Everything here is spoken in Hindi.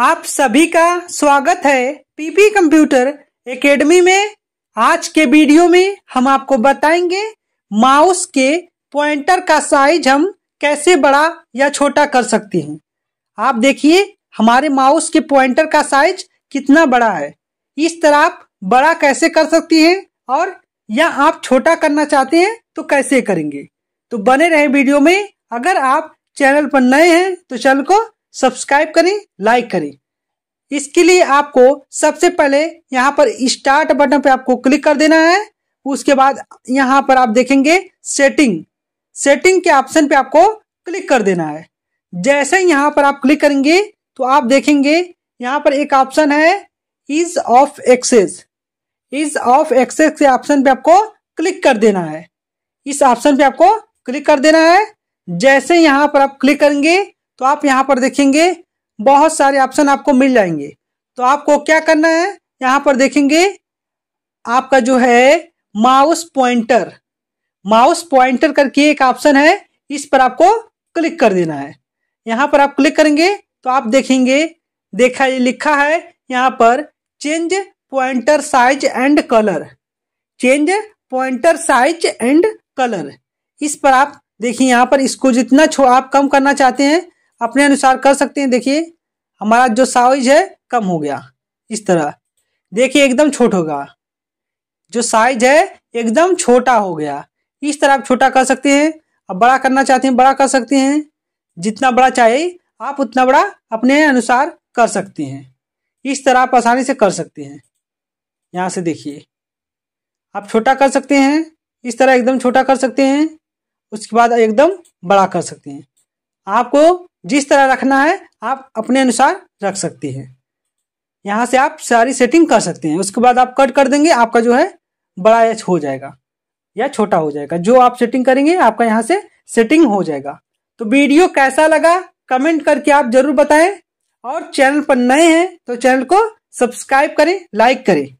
आप सभी का स्वागत है पीपी कंप्यूटर एकेडमी में आज के वीडियो में हम आपको बताएंगे माउस के पॉइंटर का साइज हम कैसे बड़ा या छोटा कर सकते हैं आप देखिए हमारे माउस के पॉइंटर का साइज कितना बड़ा है इस तरह आप बड़ा कैसे कर सकती हैं और या आप छोटा करना चाहते हैं तो कैसे करेंगे तो बने रहे वीडियो में अगर आप चैनल पर नए हैं तो चैनल को सब्सक्राइब करें लाइक करें इसके लिए आपको सबसे पहले यहाँ पर स्टार्ट बटन पर आपको क्लिक कर देना है उसके बाद यहाँ पर आप देखेंगे सेटिंग सेटिंग के ऑप्शन पे आपको क्लिक कर देना है जैसे यहाँ पर आप क्लिक करेंगे तो आप देखेंगे यहाँ पर एक ऑप्शन है ease of access ease of access के ऑप्शन पे आपको क्लिक कर देना है इस ऑप्शन पे आपको क्लिक कर देना है जैसे यहाँ पर आप क्लिक करेंगे तो आप यहाँ पर देखेंगे बहुत सारे ऑप्शन आपको मिल जाएंगे तो आपको क्या करना है यहाँ पर देखेंगे आपका जो है माउस पॉइंटर माउस पॉइंटर करके एक ऑप्शन है इस पर आपको क्लिक कर देना है यहाँ पर आप क्लिक करेंगे तो आप देखेंगे देखा ये लिखा है यहाँ पर change pointer size and colour change pointer size and colour इस पर आप देखिए यहाँ पर इसको जितना छो आप कम करना चाहते हैं अपने अनुसार कर सकते हैं देखिए हमारा जो साइज है कम हो गया इस तरह देखिए एकदम छोट होगा जो साइज है एकदम छोटा हो गया इस तरह आप छोटा कर सकते हैं अब बड़ा करना चाहते हैं बड़ा कर सकते हैं जितना बड़ा चाहिए आप उतना बड़ा अपने अनुसार कर सकते हैं इस तरह आप आसानी से कर सकते हैं यहाँ से देखिए आप छोटा कर सकते हैं इस तरह एकदम छोटा कर सकते हैं उसके बाद एकदम बड़ा कर सकते हैं आपको जिस तरह रखना है आप अपने अनुसार रख सकती है यहाँ से आप सारी सेटिंग कर सकते हैं उसके बाद आप कट कर देंगे आपका जो है बड़ा एच हो जाएगा या छोटा हो जाएगा जो आप सेटिंग करेंगे आपका यहाँ से सेटिंग हो जाएगा तो वीडियो कैसा लगा कमेंट करके आप जरूर बताएं और चैनल पर नए हैं तो चैनल को सब्सक्राइब करें लाइक करें